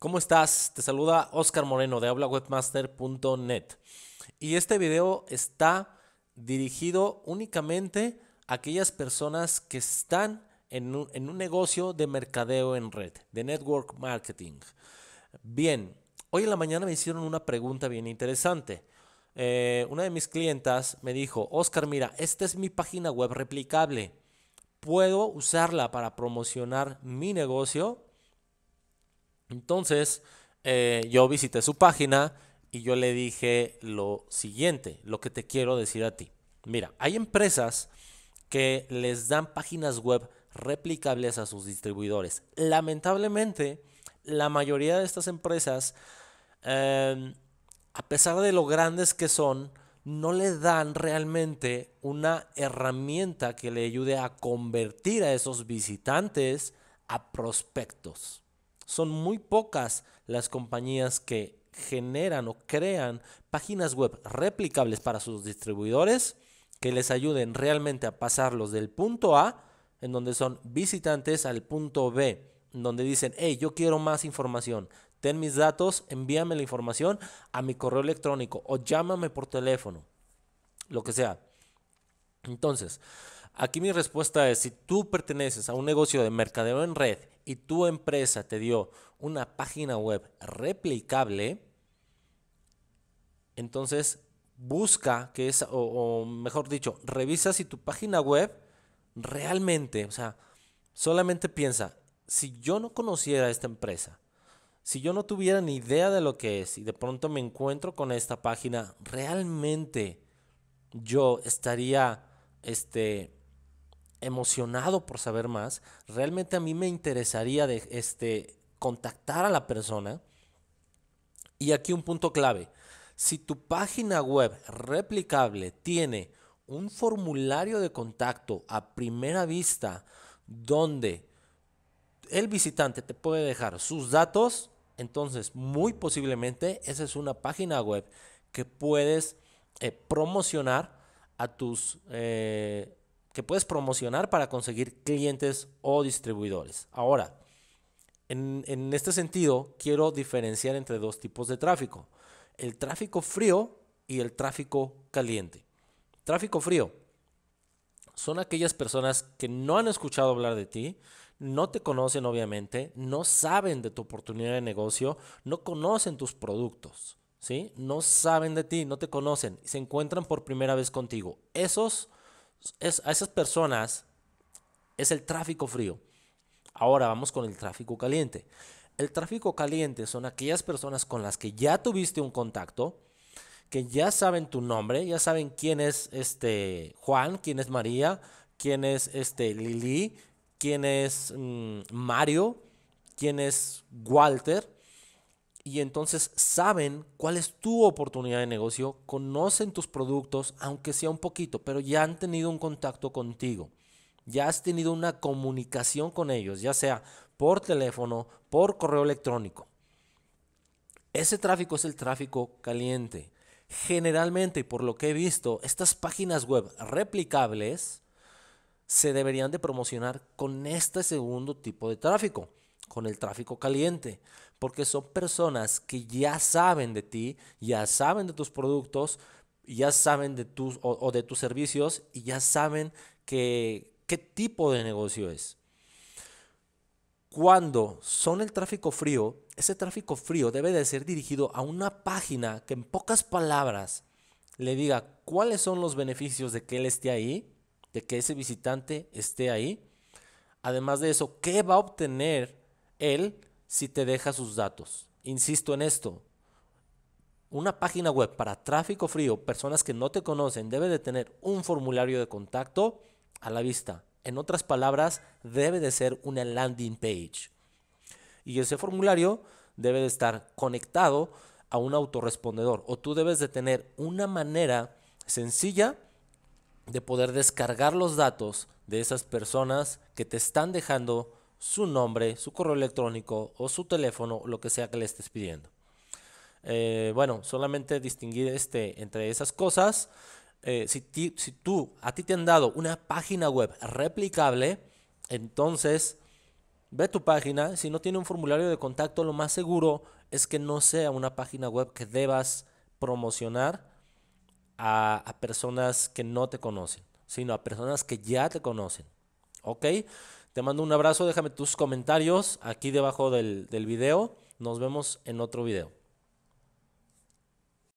¿Cómo estás? Te saluda Oscar Moreno de hablawebmaster.net. Y este video está dirigido únicamente a aquellas personas que están en un, negocio de mercadeo en red, de network marketing. Bien, hoy en la mañana me hicieron una pregunta bien interesante. Eh, una de mis clientas me dijo, Oscar, mira, esta es mi página web replicable. ¿Puedo usarla para promocionar mi negocio? Entonces, eh, yo visité su página y yo le dije lo siguiente, lo que te quiero decir a ti. Mira, hay empresas que les dan páginas web replicables a sus distribuidores. Lamentablemente, la mayoría de estas empresas, em, a pesar de lo grandes que son, no le dan realmente una herramienta que le ayude a convertir a esos visitantes a prospectos. Son muy pocas las compañías que generan o crean páginas web replicables para sus distribuidores que les ayuden realmente a pasarlos del punto A, en donde son visitantes, al punto B, en donde dicen, hey, yo quiero más información, ten mis datos, envíame la información a mi correo electrónico o llámame por teléfono, lo que sea. Entonces, Aquí mi respuesta es, si tú perteneces a un negocio de mercadeo en red y tu empresa te dio una página web replicable, entonces busca que es, o, o mejor dicho, revisa si tu página web realmente, o sea, solamente piensa, si yo no conociera esta empresa, si yo no tuviera ni idea de lo que es y de pronto me encuentro con esta página, realmente yo estaría este emocionado por saber más. Realmente a mí me interesaría de, este, contactar a la persona. Y aquí un punto clave. Si tu página web replicable tiene un formulario de contacto a primera vista donde el visitante te puede dejar sus datos, entonces muy posiblemente esa es una página web que puedes eh, promocionar a tus... Eh, que puedes promocionar para conseguir clientes o distribuidores. Ahora, en, este sentido, quiero diferenciar entre dos tipos de tráfico. El tráfico frío y el tráfico caliente. Tráfico frío son aquellas personas que no han escuchado hablar de ti, no te conocen obviamente, no saben de tu oportunidad de negocio, no conocen tus productos, ¿sí? No saben de ti, no te conocen, se encuentran por primera vez contigo. Esos a esas personas es el tráfico frío. Ahora vamos con el tráfico caliente. El tráfico caliente son aquellas personas con las que ya tuviste un contacto, que ya saben tu nombre, ya saben quién es este Juan, quién es María, quién es este Lili, quién es mm, Mario, quién es Walter y entonces saben cuál es tu oportunidad de negocio, conocen tus productos, aunque sea un poquito, pero ya han tenido un contacto contigo, ya has tenido una comunicación con ellos, ya sea por teléfono, por correo electrónico. Ese tráfico es el tráfico caliente. Generalmente, por lo que he visto, estas páginas web replicables se deberían de promocionar con este segundo tipo de tráfico con el tráfico caliente, porque son personas que ya saben de ti, ya saben de tus productos, ya saben de tus o, de tus servicios y ya saben qué tipo de negocio es. Cuando son el tráfico frío, ese tráfico frío debe de ser dirigido a una página que en pocas palabras le diga cuáles son los beneficios de que él esté ahí, de que ese visitante esté ahí. Además de eso, ¿qué va a obtener él si te deja sus datos. Insisto en esto. Una página web para tráfico frío, personas que no te conocen, debe de tener un formulario de contacto a la vista. En otras palabras, debe de ser una landing page. Y ese formulario debe de estar conectado a un autorrespondedor o tú debes de tener una manera sencilla de poder descargar los datos de esas personas que te están dejando su nombre, su correo electrónico o su teléfono, lo que sea que le estés pidiendo. Eh, bueno, solamente distinguir este, entre esas cosas. Eh, si, tú, a ti te han dado una página web replicable, entonces ve tu página. Si no tiene un formulario de contacto, lo más seguro es que no sea una página web que debas promocionar a, a personas que no te conocen, sino a personas que ya te conocen. ¿Ok? Te mando un abrazo, déjame tus comentarios aquí debajo del, del video. Nos vemos en otro video.